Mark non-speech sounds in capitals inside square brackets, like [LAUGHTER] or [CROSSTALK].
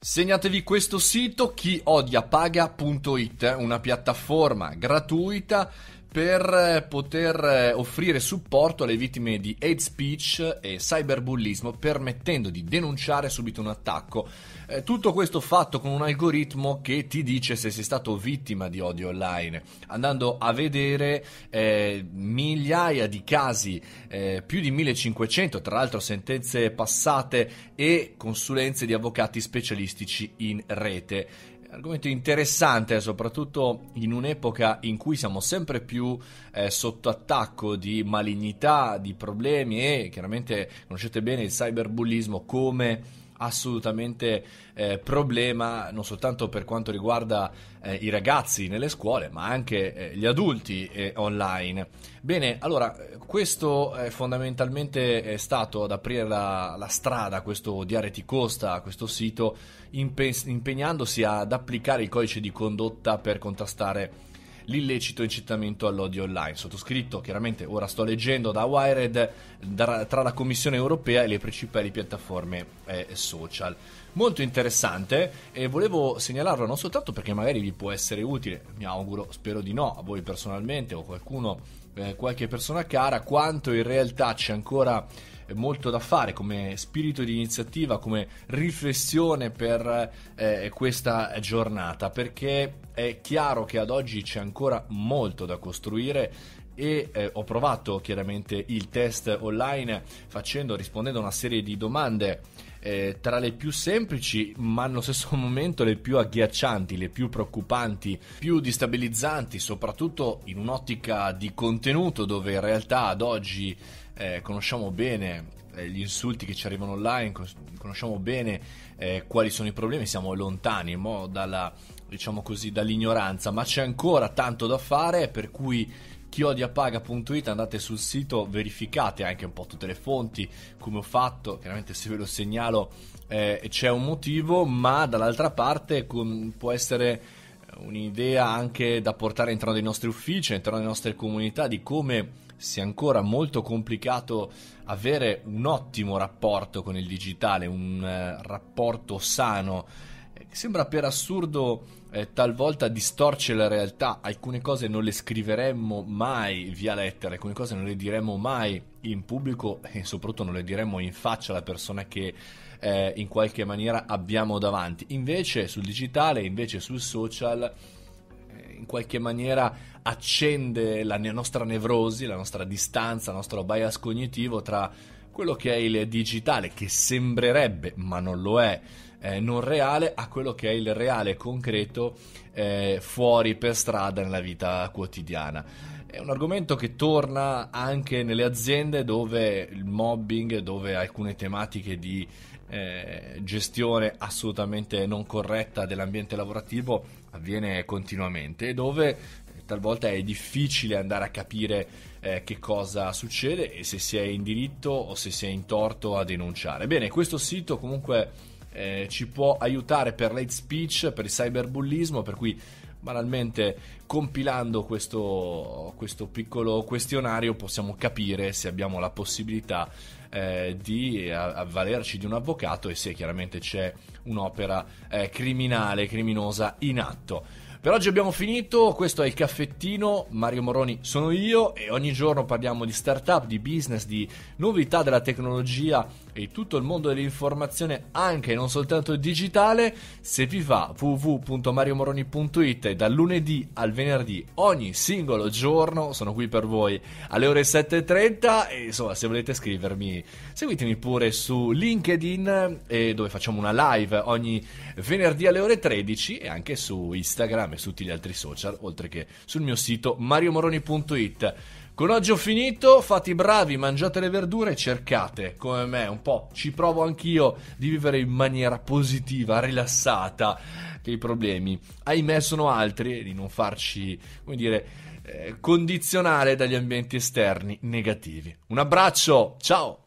Segnatevi questo sito chiodiapaga.it, eh, una piattaforma gratuita per poter offrire supporto alle vittime di hate speech e cyberbullismo permettendo di denunciare subito un attacco. Eh, tutto questo fatto con un algoritmo che ti dice se sei stato vittima di odio online, andando a vedere eh, migliaia di casi, eh, più di 1500, tra l'altro sentenze passate e consulenze di avvocati specialistici in rete argomento interessante, soprattutto in un'epoca in cui siamo sempre più eh, sotto attacco di malignità, di problemi e chiaramente conoscete bene il cyberbullismo come assolutamente eh, problema non soltanto per quanto riguarda eh, i ragazzi nelle scuole, ma anche eh, gli adulti eh, online. Bene, allora questo eh, è fondamentalmente stato ad aprire la, la strada questo questo ti Costa, questo sito, impe- impegnandosi ad applicare il codice di condotta per contrastare l'illecito incitamento all'odio online. Sottoscritto, chiaramente ora sto leggendo da Wired, tra la Commissione europea e le principali piattaforme eh, social molto interessante e volevo segnalarlo non soltanto perché magari vi può essere utile, mi auguro, spero di no, a voi personalmente o qualcuno, eh, qualche persona cara, quanto in realtà c'è ancora molto da fare come spirito di iniziativa, come riflessione per eh, questa giornata, perché è chiaro che ad oggi c'è ancora molto da costruire e eh, ho provato chiaramente il test online facendo rispondendo a una serie di domande eh, tra le più semplici, ma allo stesso [LAUGHS] momento le più agghiaccianti, le più preoccupanti, più destabilizzanti, soprattutto in un'ottica di contenuto dove in realtà ad oggi eh, conosciamo bene eh, gli insulti che ci arrivano online, conosciamo bene eh, quali sono i problemi, siamo lontani mo, dalla, diciamo così, dall'ignoranza, ma c'è ancora tanto da fare, per cui chiodiapaga.it andate sul sito, verificate anche un po' tutte le fonti, come ho fatto, chiaramente se ve lo segnalo eh, c'è un motivo, ma dall'altra parte con, può essere un'idea anche da portare all'interno dei nostri uffici, all'interno delle nostre comunità di come sia ancora molto complicato avere un ottimo rapporto con il digitale, un eh, rapporto sano sembra per assurdo eh, talvolta distorce la realtà, alcune cose non le scriveremmo mai via lettera, alcune cose non le diremmo mai in pubblico [LAUGHS] e soprattutto non le diremmo in faccia alla persona che eh, in qualche maniera abbiamo davanti. Invece sul digitale, invece sul social eh, in qualche maniera accende la nostra nevrosi, la nostra distanza, il nostro bias cognitivo tra quello che è il digitale, che sembrerebbe, ma non lo è, eh, non reale a quello che è il reale concreto eh, fuori per strada nella vita quotidiana. È un argomento che torna anche nelle aziende dove il mobbing, dove alcune tematiche di eh, gestione assolutamente non corretta dell'ambiente lavorativo avviene continuamente e dove talvolta è difficile andare a capire eh, che cosa succede e se si è in diritto o se si è in torto a denunciare. Bene, questo sito comunque eh, ci può aiutare per l'hate speech, per il cyberbullismo, per cui banalmente compilando questo, questo, piccolo questionario possiamo capire se abbiamo la possibilità eh, di avvalerci di un avvocato e se chiaramente c'è un'opera eh, criminale, criminosa in atto. Per oggi abbiamo finito, questo è il caffettino, Mario Moroni sono io e ogni giorno parliamo di startup, di business, di novità della tecnologia e tutto il mondo dell'informazione anche non soltanto digitale se vi va www.mariomoroni.it dal lunedì al venerdì ogni singolo giorno sono qui per voi alle ore 7.30 e insomma se volete scrivermi seguitemi pure su LinkedIn eh, dove facciamo una live ogni venerdì alle ore 13 e anche su Instagram e su tutti gli altri social oltre che sul mio sito mariomoroni.it con oggi ho finito, fate i bravi, mangiate le verdure e cercate, come me, un po', ci provo anch'io, di vivere in maniera positiva, rilassata, che i problemi, ahimè, sono altri e eh, di non farci, come dire, eh, condizionare dagli ambienti esterni negativi. Un abbraccio, ciao!